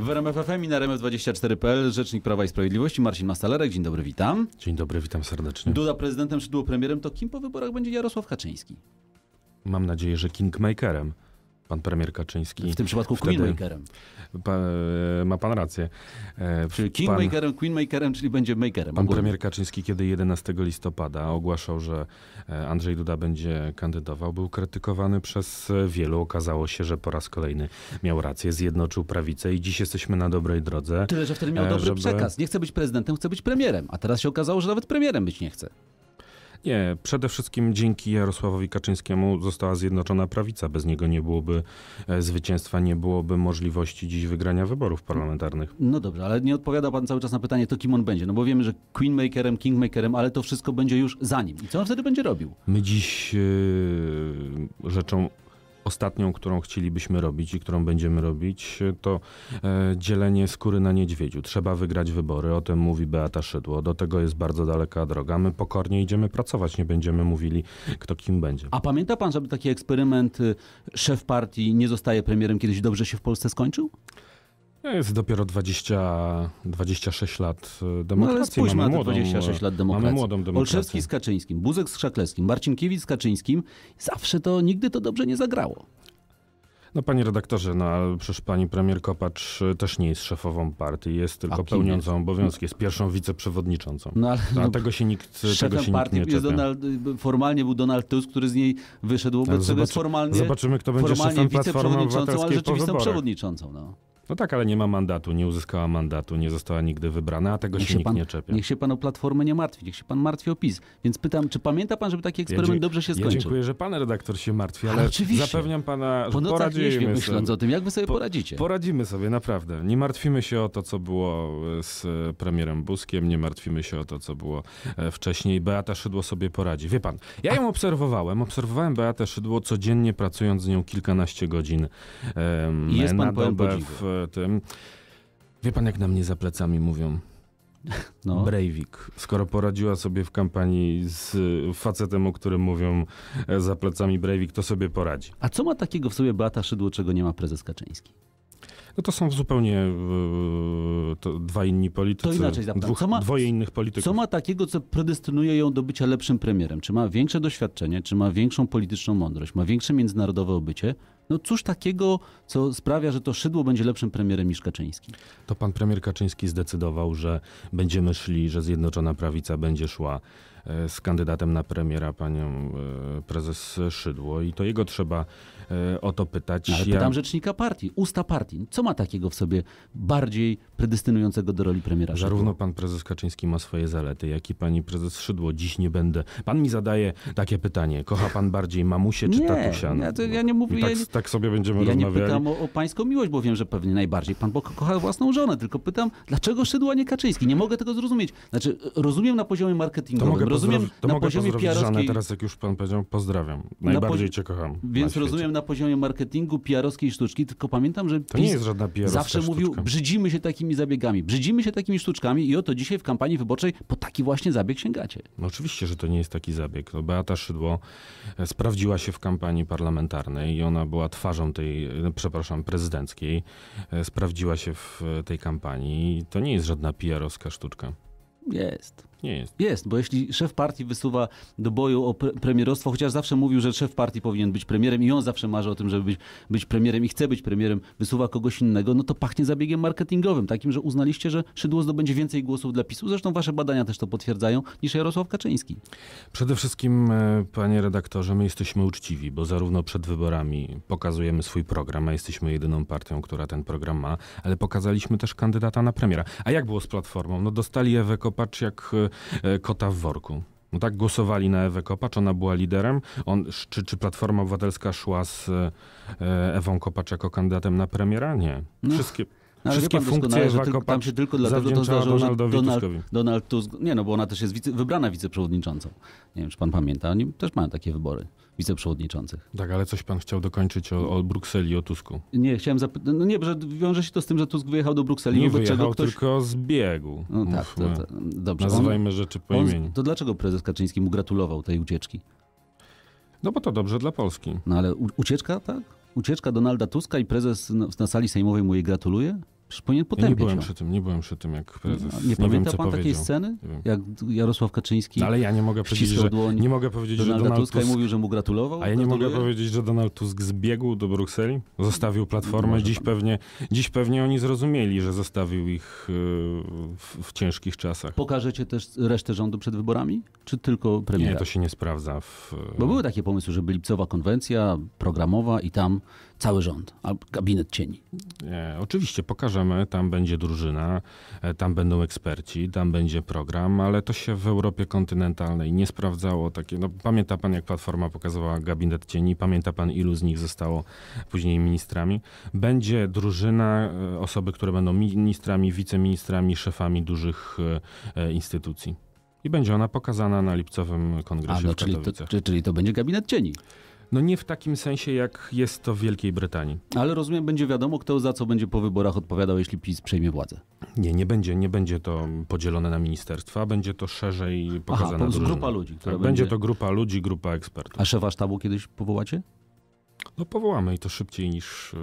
W RMF FM i na RMF24.pl Rzecznik Prawa i Sprawiedliwości Marcin Mastalerek. Dzień dobry, witam. Dzień dobry, witam serdecznie. Duda prezydentem, Szydło premierem, to kim po wyborach będzie Jarosław Kaczyński? Mam nadzieję, że kingmakerem pan premier Kaczyński. W tym przypadku Queenmakerem. Pa, e, ma pan rację. E, czyli Kingmakerem, Queenmakerem, czyli będzie makerem. Pan premier Kaczyński, kiedy 11 listopada ogłaszał, że e, Andrzej Duda będzie kandydował, był krytykowany przez wielu. Okazało się, że po raz kolejny miał rację, zjednoczył prawicę i dziś jesteśmy na dobrej drodze. Tyle, że wtedy miał dobry żeby... przekaz. Nie chce być prezydentem, chce być premierem. A teraz się okazało, że nawet premierem być nie chce. Nie, przede wszystkim dzięki Jarosławowi Kaczyńskiemu została zjednoczona prawica. Bez niego nie byłoby e, zwycięstwa, nie byłoby możliwości dziś wygrania wyborów parlamentarnych. No dobrze, ale nie odpowiada pan cały czas na pytanie, to kim on będzie. No bo wiemy, że Queenmakerem, Kingmakerem, ale to wszystko będzie już za nim. I co on wtedy będzie robił? My dziś yy, rzeczą ostatnią, którą chcielibyśmy robić i którą będziemy robić, to e, dzielenie skóry na niedźwiedziu. Trzeba wygrać wybory, o tym mówi Beata Szydło. Do tego jest bardzo daleka droga. My pokornie idziemy pracować, nie będziemy mówili, kto kim będzie. A pamięta pan, żeby taki eksperyment y, szef partii nie zostaje premierem kiedyś dobrze się w Polsce skończył? Jest dopiero 20, 26 lat demokracji. No ale spójrzmy na młodą, 26 lat demokracji. Mamy młodą demokrację. Olszewski z Kaczyńskim, Buzek z Szaklewskim, Marcinkiewicz z Kaczyńskim. Zawsze to, nigdy to dobrze nie zagrało. No panie redaktorze, no przecież pani premier Kopacz e, też nie jest szefową partii, jest tylko pełniącą jest? obowiązki, jest pierwszą wiceprzewodniczącą. No, ale, no, no tego się nikt e, tego się partii nikt nie jest Donald, y, formalnie był Donald Tusk, który z niej wyszedł, wobec tego jest formalnie, zobaczymy, kto będzie formalnie szefem wiceprzewodniczącą, ale rzeczywistą przewodniczącą. No. No tak, ale nie ma mandatu, nie uzyskała mandatu, nie została nigdy wybrana, a tego niech się, nikt pan, nie czepia. Niech się pan o Platformę nie martwi, niech się pan martwi o PiS. Więc pytam, czy pamięta pan, żeby taki eksperyment ja dobrze się skończył? Ja dziękuję, że pan redaktor się martwi, ale, ale zapewniam pana, że po no tak poradzimy sobie. myśląc o tym, jak wy sobie po, poradzicie? Poradzimy sobie, naprawdę. Nie martwimy się o to, co było e, z e, premierem Buzkiem, nie martwimy się o to, co było e, wcześniej. Beata Szydło sobie poradzi. Wie pan, ja ją a... obserwowałem, obserwowałem Beatę Szydło codziennie pracując z nią kilkanaście godzin. Um, I jest pan na dobę w, tym. Wie pan, jak na mnie za plecami mówią? No. Breivik, skoro poradziła sobie w kampanii z facetem, o którym mówią e, za plecami Breivik, to sobie poradzi. A co ma takiego w sobie Beata Szydło, czego nie ma prezes Kaczyński? No to są zupełnie e, dwa inni politycy. To inaczej Dwóch, ma, dwoje innych polityków. Co ma takiego, co predestynuje ją do bycia lepszym premierem? Czy ma większe doświadczenie, czy ma większą polityczną mądrość, ma większe międzynarodowe obycie? No cóż takiego, co sprawia, że to szydło będzie lepszym premierem niż Kaczyński? To pan premier Kaczyński zdecydował, że będziemy szli, że Zjednoczona Prawica będzie szła e, z kandydatem na premiera, panią e, prezes Szydło i to jego trzeba e, o to pytać. No, ale pytam rzecznika partii, usta partii. No, co ma takiego w sobie bardziej predestynującego do roli premiera? Szydło? Zarówno pan prezes Kaczyński ma swoje zalety, jak i pani prezes Szydło. Dziś nie będę. Pan mi zadaje takie pytanie. Kocha pan bardziej mamusie czy nie, tatusia? No, ja, ja nie mówię. Tak, ja nie tak sobie będziemy ja rozmawiali. Ja nie pytam o, o pańską miłość, bo wiem, że pewnie najbardziej pan bo kocha własną żonę, tylko pytam, dlaczego Szydła, nie Kaczyński? Nie mogę tego zrozumieć. Znaczy, rozumiem na poziomie marketingowym, to mogę rozumiem to na mogę poziomie pr teraz, jak już pan powiedział, pozdrawiam. Najbardziej pozi- cię kocham. Więc na rozumiem na poziomie marketingu, pr sztuczki, tylko pamiętam, że to PiS nie jest żadna pr zawsze sztuczka. mówił, brzydzimy się takimi zabiegami, brzydzimy się takimi sztuczkami i oto dzisiaj w kampanii wyborczej po taki właśnie zabieg sięgacie. No oczywiście, że to nie jest taki zabieg. No Beata Szydło e, sprawdziła się w kampanii parlamentarnej i ona była twarzą tej, no, przepraszam, prezydenckiej. E, sprawdziła się w e, tej kampanii. To nie jest żadna PR-owska sztuczka. Jest. Nie jest. Jest, bo jeśli szef partii wysuwa do boju o pre premierostwo, chociaż zawsze mówił, że szef partii powinien być premierem i on zawsze marzy o tym, żeby być, być premierem i chce być premierem, wysuwa kogoś innego, no to pachnie zabiegiem marketingowym, takim, że uznaliście, że Szydło zdobędzie więcej głosów dla PiSu, zresztą wasze badania też to potwierdzają, niż Jarosław Kaczyński. Przede wszystkim, e, panie redaktorze, my jesteśmy uczciwi, bo zarówno przed wyborami pokazujemy swój program, a jesteśmy jedyną partią, która ten program ma, ale pokazaliśmy też kandydata na premiera. A jak było z Platformą? No dostali Ewę Kopacz jak e, E, kota w worku. No tak głosowali na Ewę Kopacz, ona była liderem. On, czy, czy Platforma Obywatelska szła z e, Ewą Kopacz jako kandydatem na premiera? Nie. No. Wszystkie, no, Wszystkie funkcje że tylko, tam się tylko dlatego to zdarzyło, że Donald, Donald, Tusk, nie no bo ona też jest wice, wybrana wiceprzewodniczącą. Nie wiem, czy pan pamięta, oni też mają takie wybory wiceprzewodniczących. Tak, ale coś pan chciał dokończyć o, o Brukseli, o Tusku. Nie, chciałem zapytać, no nie, że wiąże się to z tym, że Tusk wyjechał do Brukseli. Nie no wyjechał, ktoś... tylko zbiegł. No tak, to, to, no. dobrze. Nazywajmy on, rzeczy po on, imieniu. To dlaczego prezes Kaczyński mu gratulował tej ucieczki? No bo to dobrze dla Polski. No ale ucieczka, tak? Ucieczka Donalda Tuska i prezes na sali sejmowej mu jej gratuluje? powinien ja nie byłem ją. przy tym, nie byłem przy tym, jak no, prezes. No, nie, nie pamięta wiem, pan powiedział. takiej sceny? Jak Jarosław Kaczyński. No, ale ja nie mogę powiedzieć, że, nie mogę powiedzieć Donalda że Donald Tuska Tusk... mówił, że mu gratulował. A ja nie gratuluje? mogę powiedzieć, że Donald Tusk zbiegł do Brukseli, zostawił platformę. Dziś tak. pewnie, dziś pewnie oni zrozumieli, że zostawił ich y, w, w ciężkich czasach. Pokażecie też resztę rządu przed wyborami? Czy tylko premier? Nie, to się nie sprawdza. W... Y, Bo były takie pomysły, żeby lipcowa konwencja programowa i tam cały rząd, albo gabinet cieni. Nie, oczywiście pokażemy, tam będzie drużyna, e, tam będą eksperci, tam będzie program, ale to się w Europie kontynentalnej nie sprawdzało. Takie, no, pamięta pan, jak Platforma pokazywała gabinet cieni, pamięta pan, ilu z nich zostało później ministrami. Będzie drużyna, e, osoby, które będą ministrami, wiceministrami, szefami dużych e, instytucji. I będzie ona pokazana na lipcowym kongresie A, no, czyli, to, czyli to będzie gabinet cieni. No nie w takim sensie, jak jest to w Wielkiej Brytanii. Ale rozumiem, będzie wiadomo, kto za co będzie po wyborach odpowiadał, jeśli PiS przejmie władzę. Nie, nie będzie, nie będzie to podzielone na ministerstwa, będzie to szerzej pokazane. Aha, po grupa ludzi. Która tak, będzie... będzie to grupa ludzi, grupa ekspertów. A szefa sztabu kiedyś powołacie? No powołamy i to szybciej niż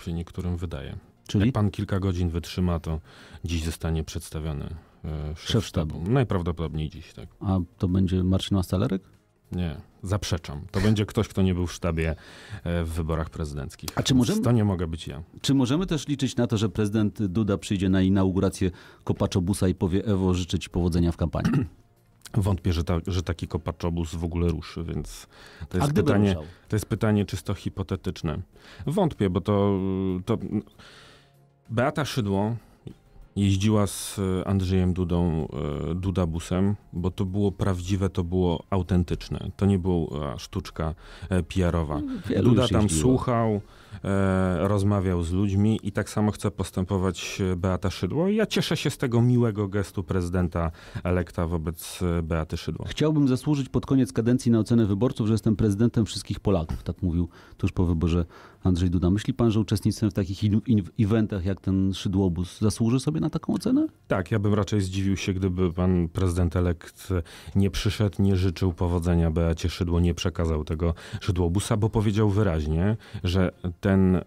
y, się niektórym wydaje. Czyli? Jak pan kilka godzin wytrzyma, to dziś zostanie przedstawiony y, szef, szef sztabu. sztabu. Najprawdopodobniej dziś, tak. A to będzie Marcin Mastalerek? Nie, zaprzeczam. To będzie ktoś, kto nie był w sztabie e, w wyborach prezydenckich. A czy możemy, to nie mogę być ja. Czy możemy też liczyć na to, że prezydent Duda przyjdzie na inaugurację Kopaczobusa i powie Ewo, życzę ci powodzenia w kampanii? Wątpię, że, ta, że taki kopaczobus w ogóle ruszy, więc to jest, pytanie, to jest pytanie czysto hipotetyczne. Wątpię, bo to, to Beata Szydło jeździła z e, Andrzejem Dudą e, Dudabusem, bo to było prawdziwe, to było autentyczne. To nie była e, sztuczka PR-owa. No, wielu Duda tam jeździło. słuchał, rozmawiał z ludźmi i tak samo chce postępować Beata Szydło. I ja cieszę się z tego miłego gestu prezydenta elekta wobec Beaty Szydło. Chciałbym zasłużyć pod koniec kadencji na ocenę wyborców, że jestem prezydentem wszystkich Polaków, tak mówił tuż po wyborze Andrzej Duda. Myśli pan, że uczestnictwem w takich eventach jak ten Szydłobus zasłuży sobie na taką ocenę? Tak, ja bym raczej zdziwił się, gdyby pan prezydent elekt nie przyszedł, nie życzył powodzenia Beacie Szydło, nie przekazał tego Szydłobusa, bo powiedział wyraźnie, że ten e,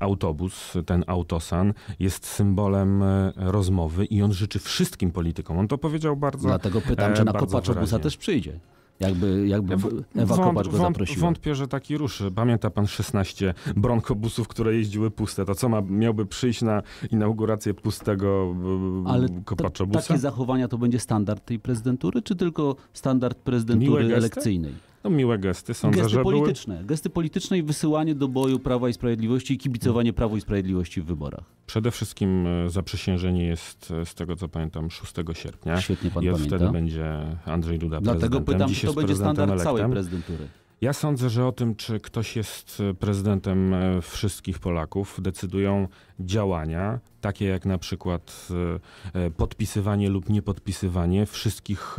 autobus, ten autosan jest symbolem e, rozmowy i on życzy wszystkim politykom. On to powiedział bardzo Dlatego pytam, e, czy na kopacz busa też przyjdzie jakby, jakby Ewa Wąt, Kopacz go zaprosiła. Wątpię, że taki ruszy. Pamięta pan 16 bronkobusów, które jeździły puste. To co, ma, miałby przyjść na inaugurację pustego Ale kopaczobusa? takie zachowania to będzie standard tej prezydentury, czy tylko standard prezydentury elekcyjnej? No miłe gesty, są. gesty że polityczne, były... Gesty polityczne i wysyłanie do boju Prawa i Sprawiedliwości i kibicowanie Prawu i Sprawiedliwości w wyborach. Przede wszystkim e, zaprzysiężenie jest, e, z tego co pamiętam, 6 sierpnia. Świetnie pan I pamięta. wtedy będzie Andrzej Duda Dlatego prezydentem. pytam, Dziś czy to będzie standard elektem. całej prezydentury. Ja sądzę, że o tym, czy ktoś jest e, prezydentem e, wszystkich Polaków, decydują działania, takie jak na przykład e, podpisywanie lub niepodpisywanie wszystkich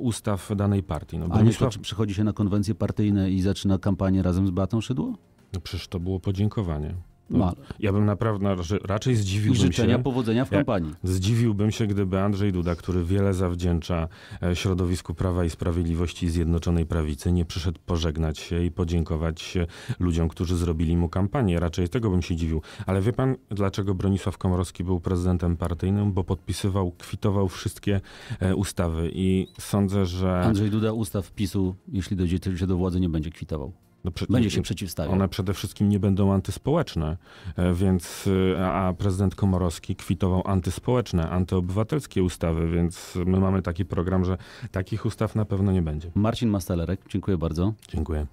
ustaw danej partii. No, A Bronisław... nie to, przychodzi się na konwencje partyjne i zaczyna kampanię razem z Batą Szydło? No przecież to było podziękowanie. No. Ma. Ja bym naprawdę raczej zdziwiłbym się. I życzenia się, powodzenia w kampanii. Ja, zdziwiłbym się, gdyby Andrzej Duda, który wiele zawdzięcza e, środowisku Prawa i Sprawiedliwości i Zjednoczonej Prawicy, nie przyszedł pożegnać się i podziękować ludziom, którzy zrobili mu kampanię. Raczej tego bym się dziwił. Ale wie pan, dlaczego Bronisław Komorowski był prezydentem partyjnym? Bo podpisywał, kwitował wszystkie e, ustawy i sądzę, że... Andrzej Duda ustaw PiSu, jeśli dojdzie się do władzy, nie będzie kwitował no, będzie się przeciwstawiał. One przede wszystkim nie będą antyspołeczne, e, więc e, a prezydent Komorowski kwitował antyspołeczne, antyobywatelskie ustawy, więc my mamy taki program, że takich ustaw na pewno nie będzie. Marcin Mastalerek, dziękuję bardzo. Dziękuję.